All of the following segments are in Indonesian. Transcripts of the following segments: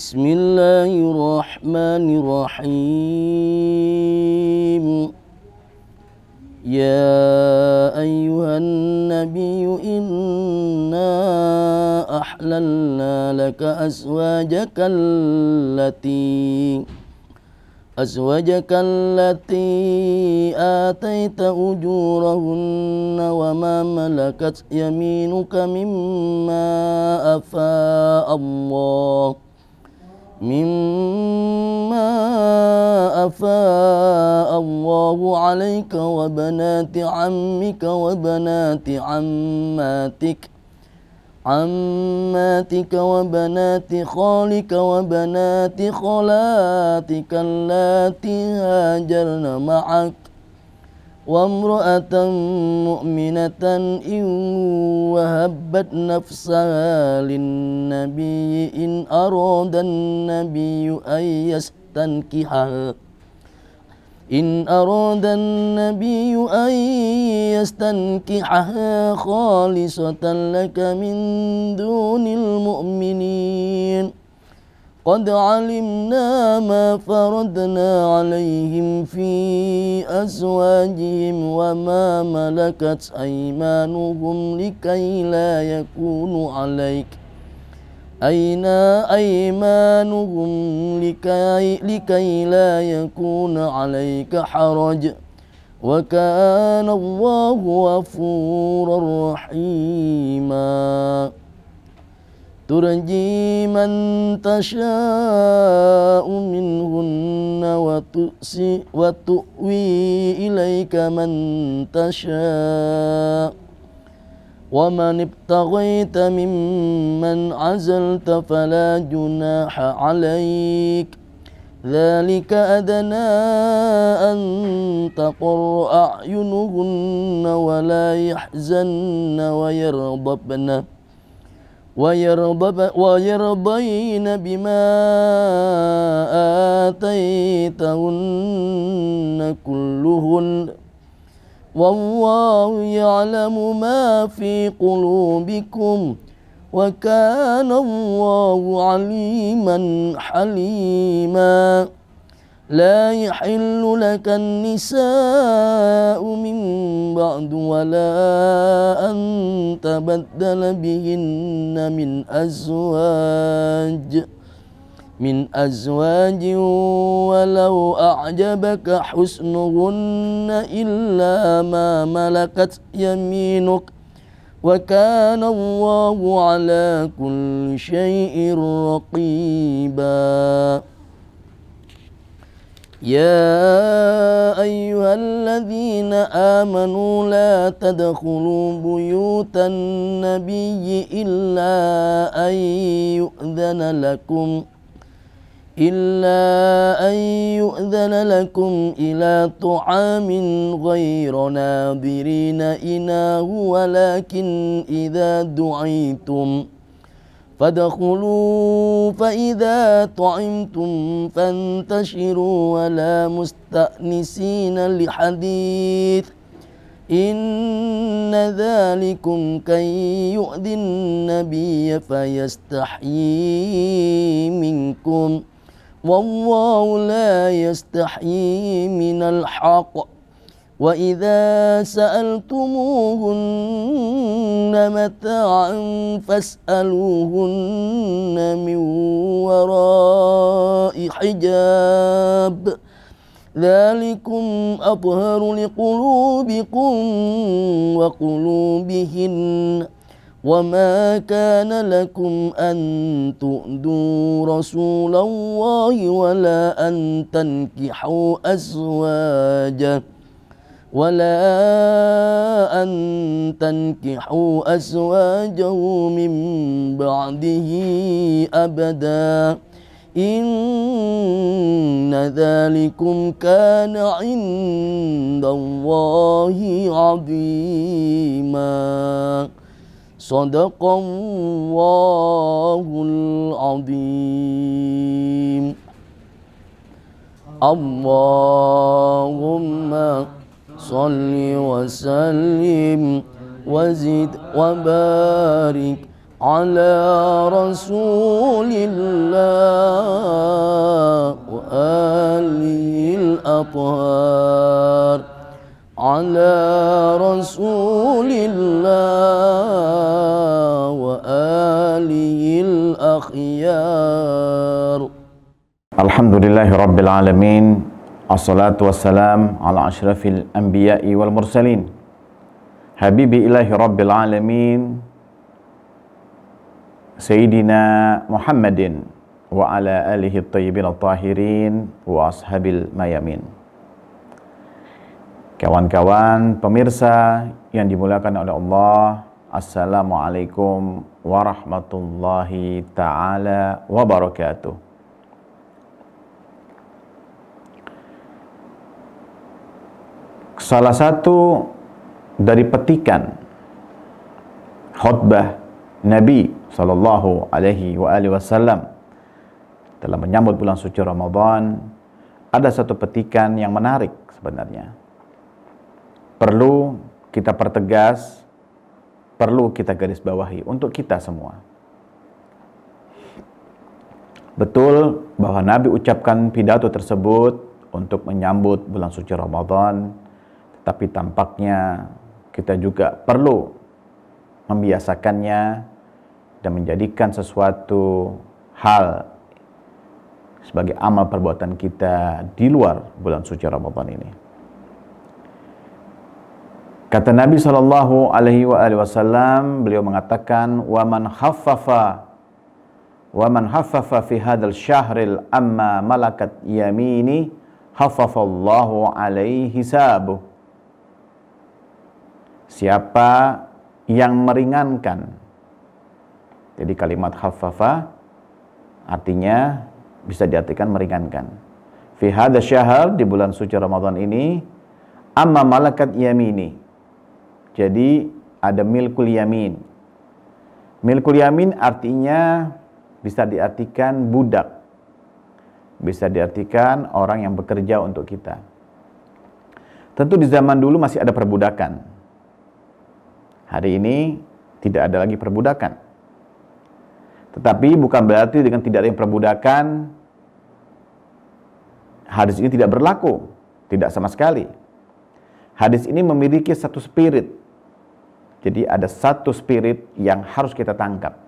بسم الله الرحمن الرحيم يا أيها النبي إنا أحللنا لك أزواجك التي أزواجك التي آتيت أجورهن وما ملكت يمينك مما أفاء الله مما أفاء الله عليك وبنات عمك وبنات عماتك عماتك وبنات خالك وبنات خالاتك اللاتي هاجرن معك وامرأة مؤمنة إن وهبت نفسها للنبي إن أراد النبي أن يستنكحها إن أراد النبي أن يستنكحها خالصة لك من دون المؤمنين قد علمنا ما فرضنا عليهم في أزواجهم وما ملكت أيمانهم لكي لا يكون عليك أين أيمانهم لكي, لكي لا يكون عليك حرج وكان الله غفورا رحيما ترجي من تشاء منهن وتؤسي وتؤوي إليك من تشاء ومن ابتغيت ممن عزلت فلا جناح عليك ذلك أدنى أن تقر أعينهن ولا يحزن ويرضبن ويرضين بما آتيتهن كلهن والله يعلم ما في قلوبكم وكان الله عليما حليما لا يحل لك النساء من بعد ولا أن تبدل بهن من أزواج من أزواج ولو أعجبك حسنهن إلا ما ملكت يمينك وكان الله على كل شيء رقيباً يا أيها الذين آمنوا لا تدخلوا بيوت النبي إلا أن يؤذن لكم إلا أن يؤذن لكم إلى طعام غير ناظرين إناه ولكن إذا دعيتم ۖ فادخلوا فإذا طعمتم فانتشروا ولا مستأنسين لحديث إن ذلكم كي يؤذي النبي فيستحيي منكم والله لا يستحيي من الحق وإذا سألتموهن متاعا فاسألوهن من وراء حجاب ذلكم أطهر لقلوبكم وقلوبهن وما كان لكم أن تؤذوا رسول الله ولا أن تنكحوا أزواجه ولا أن تنكحوا أزواجه من بعده أبدا إن ذلكم كان عند الله عظيما صدق الله العظيم اللهم صل وسلم وزد وبارك على رسول الله وآله الأطهار على رسول الله وآله الأخيار الحمد لله رب العالمين Assalatu wassalam ala ashrafil anbiya'i wal mursalin Habibi ilahi rabbil alamin Sayyidina Muhammadin Wa ala alihi tayyibin al-tahirin Wa ashabil mayamin Kawan-kawan pemirsa yang dimuliakan oleh Allah Assalamualaikum warahmatullahi ta'ala wabarakatuh salah satu dari petikan khutbah Nabi Shallallahu Alaihi Wasallam dalam menyambut bulan suci Ramadan ada satu petikan yang menarik sebenarnya perlu kita pertegas perlu kita garis bawahi untuk kita semua betul bahwa Nabi ucapkan pidato tersebut untuk menyambut bulan suci Ramadan tapi tampaknya kita juga perlu membiasakannya dan menjadikan sesuatu hal sebagai amal perbuatan kita di luar bulan suci Ramadan ini. Kata Nabi Shallallahu Alaihi Wasallam, beliau mengatakan, "Waman hafafa, waman hafafa fi hadal syahril amma malakat yamini, haffafallahu alaihi sabuh." Siapa yang meringankan? Jadi kalimat khaffafa artinya bisa diartikan meringankan. Fi hadha syahr di bulan suci Ramadan ini amma malakat yamini. Jadi ada milkul yamin. Milkul yamin artinya bisa diartikan budak. Bisa diartikan orang yang bekerja untuk kita. Tentu di zaman dulu masih ada perbudakan. Hari ini tidak ada lagi perbudakan. Tetapi bukan berarti dengan tidak ada yang perbudakan hadis ini tidak berlaku, tidak sama sekali. Hadis ini memiliki satu spirit. Jadi ada satu spirit yang harus kita tangkap.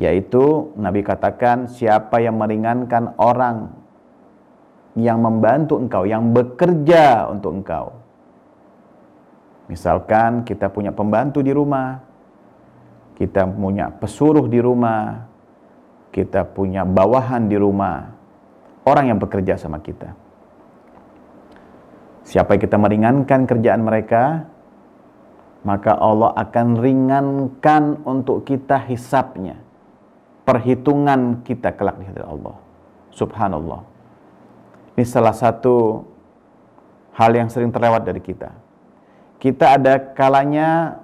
Yaitu Nabi katakan siapa yang meringankan orang yang membantu engkau, yang bekerja untuk engkau, Misalkan kita punya pembantu di rumah, kita punya pesuruh di rumah, kita punya bawahan di rumah, orang yang bekerja sama kita. Siapa yang kita meringankan kerjaan mereka, maka Allah akan ringankan untuk kita hisapnya. Perhitungan kita kelak di hadapan Allah. Subhanallah. Ini salah satu hal yang sering terlewat dari kita kita ada kalanya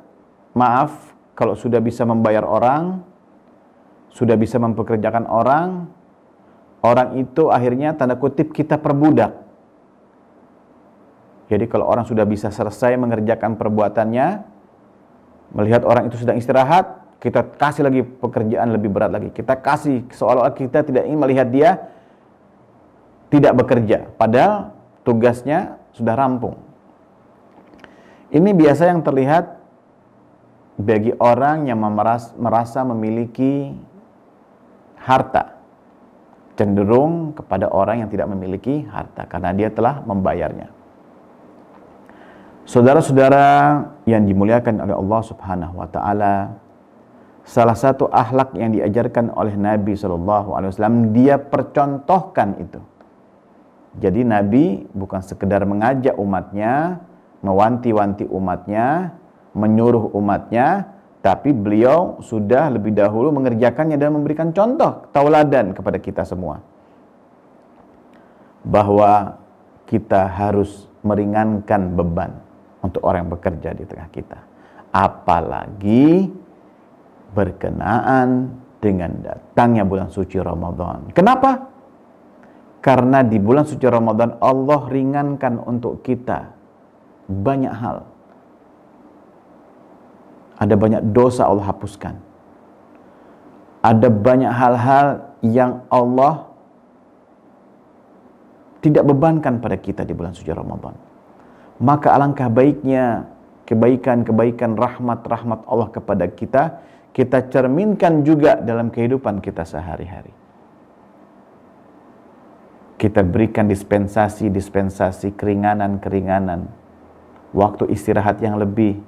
maaf kalau sudah bisa membayar orang, sudah bisa mempekerjakan orang, orang itu akhirnya tanda kutip kita perbudak. Jadi kalau orang sudah bisa selesai mengerjakan perbuatannya, melihat orang itu sedang istirahat, kita kasih lagi pekerjaan lebih berat lagi. Kita kasih seolah-olah kita tidak ingin melihat dia tidak bekerja, padahal tugasnya sudah rampung. Ini biasa yang terlihat bagi orang yang merasa memiliki harta, cenderung kepada orang yang tidak memiliki harta karena dia telah membayarnya. Saudara-saudara yang dimuliakan oleh Allah Subhanahu wa taala, salah satu akhlak yang diajarkan oleh Nabi Shallallahu alaihi wasallam dia percontohkan itu. Jadi Nabi bukan sekedar mengajak umatnya mewanti-wanti umatnya, menyuruh umatnya, tapi beliau sudah lebih dahulu mengerjakannya dan memberikan contoh tauladan kepada kita semua. Bahwa kita harus meringankan beban untuk orang yang bekerja di tengah kita. Apalagi berkenaan dengan datangnya bulan suci Ramadan. Kenapa? Karena di bulan suci Ramadan Allah ringankan untuk kita banyak hal. Ada banyak dosa Allah hapuskan. Ada banyak hal-hal yang Allah tidak bebankan pada kita di bulan suci Ramadan. Maka alangkah baiknya kebaikan-kebaikan rahmat-rahmat Allah kepada kita, kita cerminkan juga dalam kehidupan kita sehari-hari. Kita berikan dispensasi-dispensasi keringanan-keringanan waktu istirahat yang lebih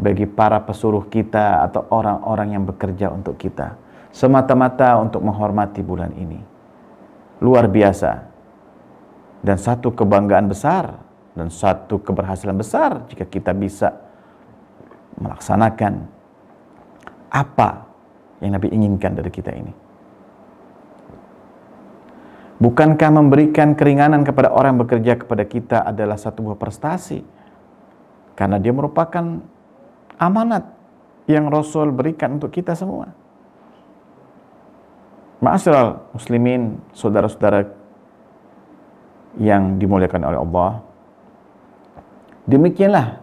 bagi para pesuruh kita atau orang-orang yang bekerja untuk kita semata-mata untuk menghormati bulan ini luar biasa dan satu kebanggaan besar dan satu keberhasilan besar jika kita bisa melaksanakan apa yang Nabi inginkan dari kita ini. Bukankah memberikan keringanan kepada orang yang bekerja kepada kita adalah satu buah prestasi? Karena dia merupakan amanat yang Rasul berikan untuk kita semua. Ma'asyiral muslimin, saudara-saudara yang dimuliakan oleh Allah. Demikianlah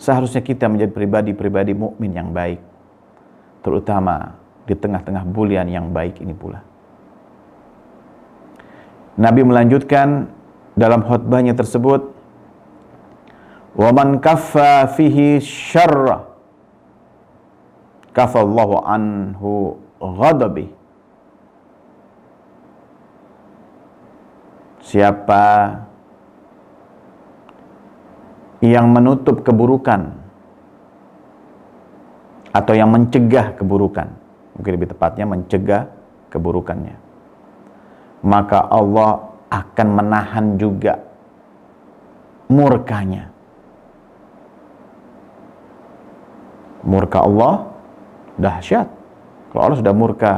seharusnya kita menjadi pribadi-pribadi mukmin yang baik, terutama di tengah-tengah bulian yang baik ini pula. Nabi melanjutkan dalam khutbahnya tersebut wa man kaffa fihi syarra kafallahu anhu ghadabi siapa yang menutup keburukan atau yang mencegah keburukan mungkin lebih tepatnya mencegah keburukannya maka Allah akan menahan juga murkanya murka Allah dahsyat. Kalau Allah sudah murka,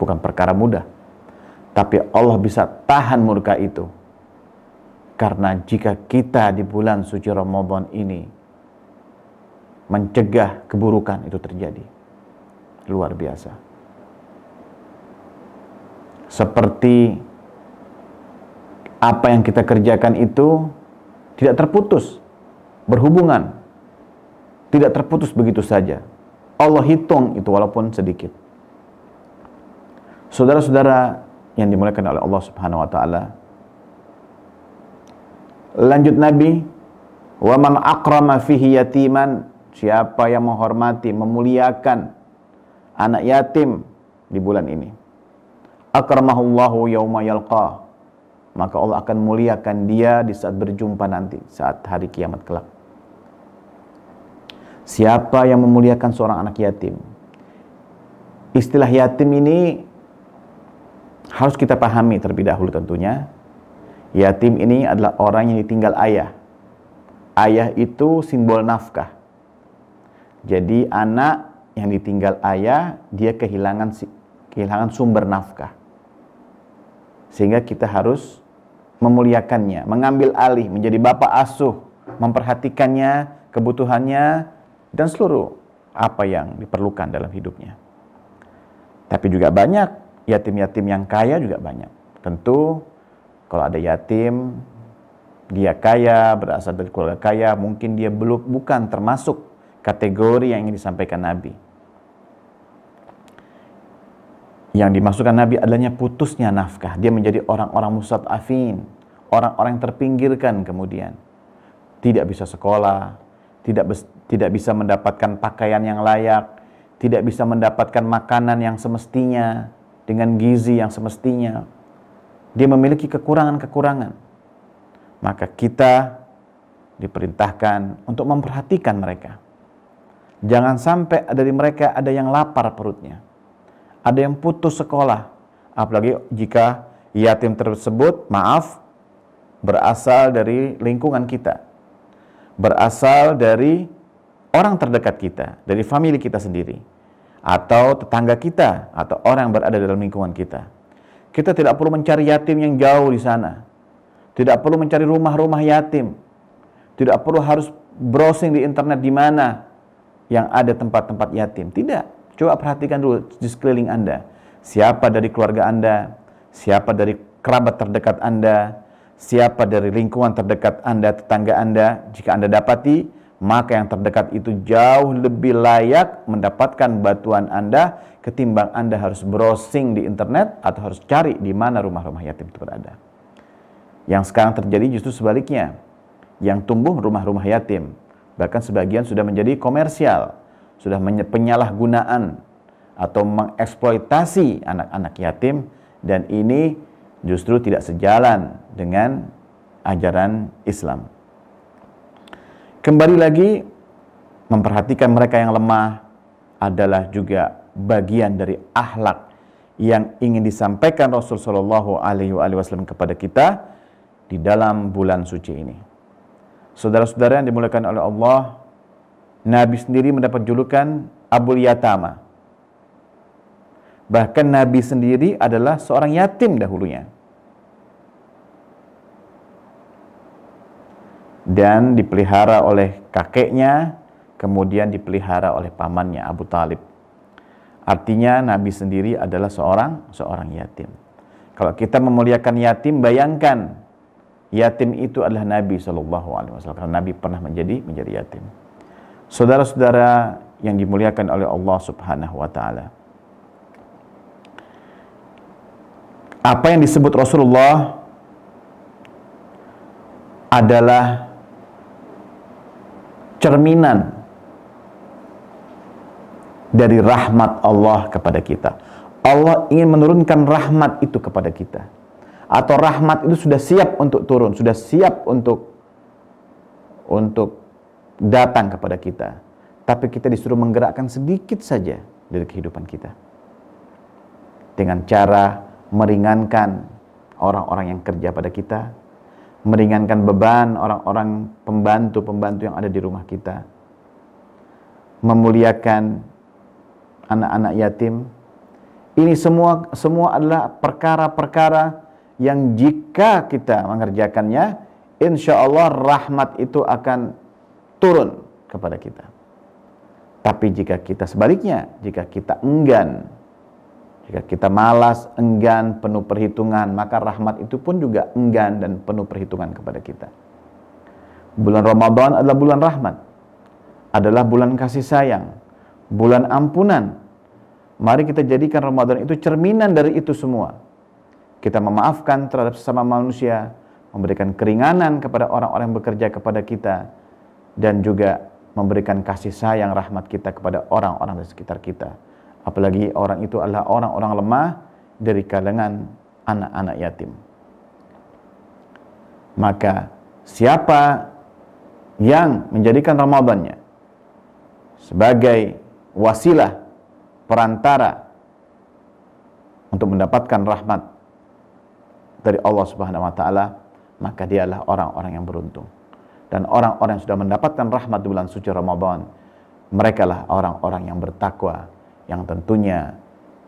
bukan perkara mudah. Tapi Allah bisa tahan murka itu. Karena jika kita di bulan suci Ramadan ini mencegah keburukan itu terjadi. Luar biasa. Seperti apa yang kita kerjakan itu tidak terputus, berhubungan tidak terputus begitu saja. Allah hitung itu walaupun sedikit. Saudara-saudara yang dimuliakan oleh Allah Subhanahu wa taala. Lanjut Nabi, "Wa man akrama fihi yatiman" Siapa yang menghormati, memuliakan anak yatim di bulan ini? Akramahullahu yauma yalqa. Maka Allah akan muliakan dia di saat berjumpa nanti, saat hari kiamat kelak. Siapa yang memuliakan seorang anak yatim? Istilah yatim ini harus kita pahami terlebih dahulu tentunya. Yatim ini adalah orang yang ditinggal ayah. Ayah itu simbol nafkah. Jadi anak yang ditinggal ayah, dia kehilangan kehilangan sumber nafkah. Sehingga kita harus memuliakannya, mengambil alih menjadi bapak asuh, memperhatikannya, kebutuhannya, dan seluruh apa yang diperlukan dalam hidupnya. Tapi juga banyak yatim-yatim yang kaya juga banyak. Tentu kalau ada yatim, dia kaya, berasal dari keluarga kaya, mungkin dia belum bukan termasuk kategori yang ingin disampaikan Nabi. Yang dimasukkan Nabi adalahnya putusnya nafkah. Dia menjadi orang-orang musad afin, orang-orang yang terpinggirkan kemudian. Tidak bisa sekolah, tidak tidak bisa mendapatkan pakaian yang layak, tidak bisa mendapatkan makanan yang semestinya dengan gizi yang semestinya. Dia memiliki kekurangan-kekurangan. Maka kita diperintahkan untuk memperhatikan mereka. Jangan sampai dari mereka ada yang lapar perutnya. Ada yang putus sekolah. Apalagi jika yatim tersebut, maaf, berasal dari lingkungan kita berasal dari orang terdekat kita, dari family kita sendiri, atau tetangga kita, atau orang yang berada dalam lingkungan kita. Kita tidak perlu mencari yatim yang jauh di sana. Tidak perlu mencari rumah-rumah yatim. Tidak perlu harus browsing di internet di mana yang ada tempat-tempat yatim. Tidak. Coba perhatikan dulu di sekeliling Anda. Siapa dari keluarga Anda? Siapa dari kerabat terdekat Anda? siapa dari lingkungan terdekat Anda, tetangga Anda, jika Anda dapati, maka yang terdekat itu jauh lebih layak mendapatkan batuan Anda ketimbang Anda harus browsing di internet atau harus cari di mana rumah-rumah yatim itu berada. Yang sekarang terjadi justru sebaliknya. Yang tumbuh rumah-rumah yatim, bahkan sebagian sudah menjadi komersial, sudah penyalahgunaan atau mengeksploitasi anak-anak yatim dan ini justru tidak sejalan dengan ajaran Islam. Kembali lagi, memperhatikan mereka yang lemah adalah juga bagian dari ahlak yang ingin disampaikan Rasul Shallallahu Alaihi Wasallam kepada kita di dalam bulan suci ini. Saudara-saudara yang dimulakan oleh Allah, Nabi sendiri mendapat julukan Abul Yatama, Bahkan Nabi sendiri adalah seorang yatim dahulunya. Dan dipelihara oleh kakeknya, kemudian dipelihara oleh pamannya Abu Talib. Artinya Nabi sendiri adalah seorang seorang yatim. Kalau kita memuliakan yatim, bayangkan yatim itu adalah Nabi Shallallahu Alaihi Wasallam karena Nabi pernah menjadi menjadi yatim. Saudara-saudara yang dimuliakan oleh Allah Subhanahu Wa Taala, apa yang disebut Rasulullah adalah cerminan dari rahmat Allah kepada kita. Allah ingin menurunkan rahmat itu kepada kita. Atau rahmat itu sudah siap untuk turun, sudah siap untuk untuk datang kepada kita. Tapi kita disuruh menggerakkan sedikit saja dari kehidupan kita. Dengan cara meringankan orang-orang yang kerja pada kita, meringankan beban orang-orang pembantu-pembantu yang ada di rumah kita, memuliakan anak-anak yatim. Ini semua semua adalah perkara-perkara yang jika kita mengerjakannya, insya Allah rahmat itu akan turun kepada kita. Tapi jika kita sebaliknya, jika kita enggan jika kita malas, enggan, penuh perhitungan, maka rahmat itu pun juga enggan dan penuh perhitungan kepada kita. Bulan Ramadan adalah bulan rahmat, adalah bulan kasih sayang, bulan ampunan. Mari kita jadikan Ramadan itu cerminan dari itu semua. Kita memaafkan terhadap sesama manusia, memberikan keringanan kepada orang-orang yang bekerja kepada kita, dan juga memberikan kasih sayang rahmat kita kepada orang-orang di sekitar kita Apalagi orang itu adalah orang-orang lemah dari kalangan anak-anak yatim. Maka siapa yang menjadikan Ramadannya sebagai wasilah perantara untuk mendapatkan rahmat dari Allah Subhanahu wa taala, maka dialah orang-orang yang beruntung. Dan orang-orang yang sudah mendapatkan rahmat di bulan suci Ramadan, merekalah orang-orang yang bertakwa yang tentunya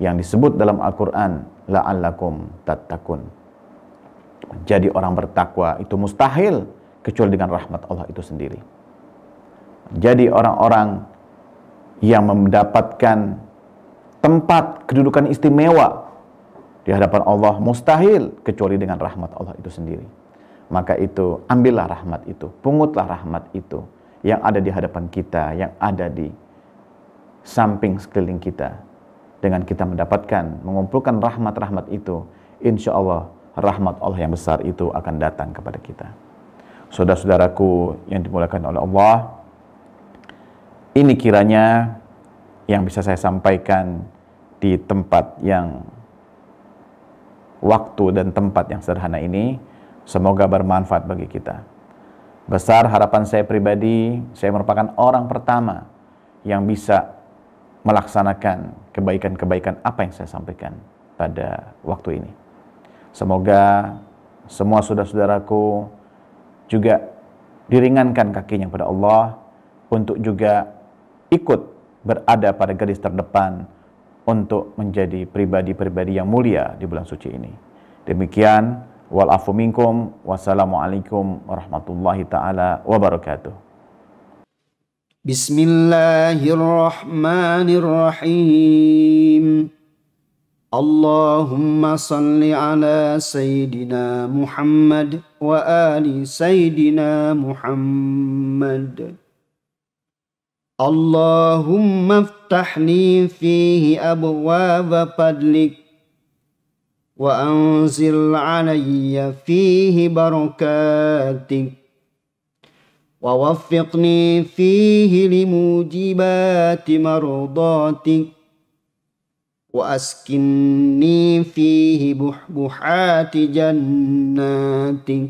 yang disebut dalam Al-Quran la'allakum tattakun jadi orang bertakwa itu mustahil kecuali dengan rahmat Allah itu sendiri jadi orang-orang yang mendapatkan tempat kedudukan istimewa di hadapan Allah mustahil kecuali dengan rahmat Allah itu sendiri maka itu ambillah rahmat itu pungutlah rahmat itu yang ada di hadapan kita yang ada di samping sekeliling kita. Dengan kita mendapatkan, mengumpulkan rahmat-rahmat itu, insya Allah rahmat Allah yang besar itu akan datang kepada kita. Saudara-saudaraku yang dimulakan oleh Allah, ini kiranya yang bisa saya sampaikan di tempat yang waktu dan tempat yang sederhana ini semoga bermanfaat bagi kita. Besar harapan saya pribadi, saya merupakan orang pertama yang bisa melaksanakan kebaikan-kebaikan apa yang saya sampaikan pada waktu ini. Semoga semua saudara-saudaraku juga diringankan kakinya pada Allah untuk juga ikut berada pada garis terdepan untuk menjadi pribadi-pribadi yang mulia di bulan suci ini. Demikian, walafu minkum, wassalamualaikum warahmatullahi taala wabarakatuh. بسم الله الرحمن الرحيم اللهم صل على سيدنا محمد وآل سيدنا محمد اللهم افتح لي فيه أبواب فضلك وأنزل علي فيه بركاتك ووفقني فيه لموجبات مرضاتك وأسكني فيه بحبحات جناتك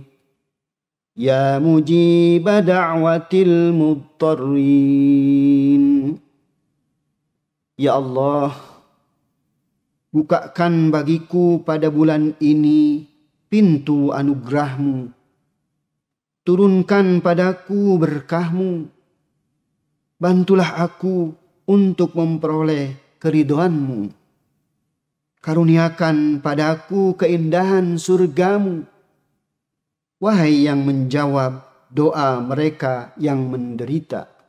يا مجيب دعوة المضطرين يا الله bukakan bagiku pada bulan ini pintu anugerahmu Turunkan padaku berkahmu. Bantulah aku untuk memperoleh keridoanmu. Karuniakan padaku keindahan surgamu. Wahai yang menjawab doa mereka yang menderita.